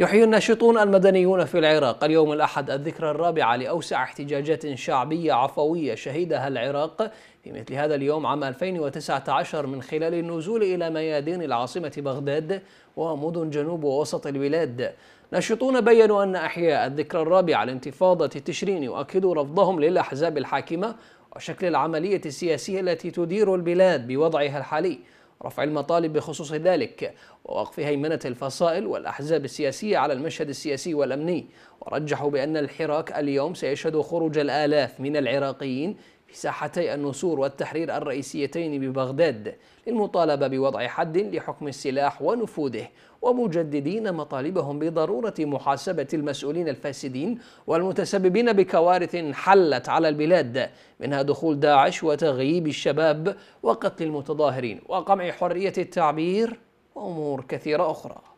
يحيي الناشطون المدنيون في العراق اليوم الأحد الذكرى الرابعة لأوسع احتجاجات شعبية عفوية شهدها العراق في مثل هذا اليوم عام 2019 من خلال النزول إلى ميادين العاصمة بغداد ومدن جنوب ووسط البلاد ناشطون بيّنوا أن أحياء الذكرى الرابعة لانتفاضة تشرين يؤكدوا رفضهم للأحزاب الحاكمة وشكل العملية السياسية التي تدير البلاد بوضعها الحالي رفع المطالب بخصوص ذلك ووقف هيمنة الفصائل والأحزاب السياسية على المشهد السياسي والأمني ورجحوا بأن الحراك اليوم سيشهد خروج الآلاف من العراقيين في ساحتي النسور والتحرير الرئيسيتين ببغداد للمطالبة بوضع حد لحكم السلاح ونفوذه ومجددين مطالبهم بضرورة محاسبة المسؤولين الفاسدين والمتسببين بكوارث حلت على البلاد منها دخول داعش وتغييب الشباب وقتل المتظاهرين وقمع حرية التعبير وأمور كثيرة أخرى